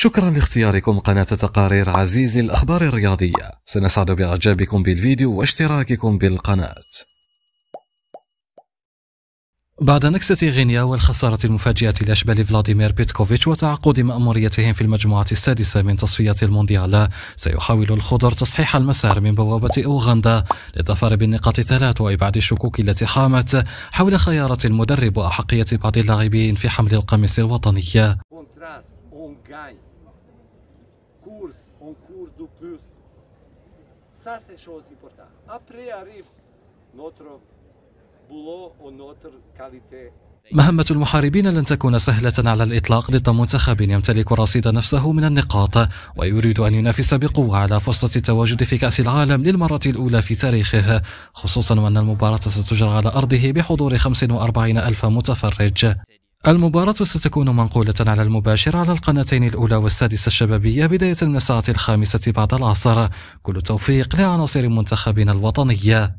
شكرا لاختياركم قناة تقارير عزيز الأخبار الرياضية سنسعد بإعجابكم بالفيديو واشتراككم بالقناة بعد نكسة غينيا والخسارة المفاجئة لأشبال فلاديمير بيتكوفيتش وتعقد مأموريتهم في المجموعة السادسة من تصفيات المونديال سيحاول الخضر تصحيح المسار من بوابة أوغندا للظفر بالنقاط الثلاث وإبعاد الشكوك التي حامت حول خيارة المدرب وأحقية بعض اللاعبين في حمل القميص الوطني course, un cours de plus. Ça, c'est chose importante. Après arrive notre boulot ou notre qualité مهمة المحاربين لن تكون سهلة على الإطلاق ضد منتخب يمتلك رصيد نفسه من النقاط ويريد أن ينافس بقوة على فرصة التواجد في كأس العالم للمرة الأولى في تاريخه خصوصا وأن المباراة ستجرى على أرضه بحضور 45 ألف متفرج المباراة ستكون منقولة على المباشر على القناتين الأولى والسادسة الشبابية بداية من الساعة الخامسة بعد العصر كل التوفيق لعناصر منتخبنا الوطنية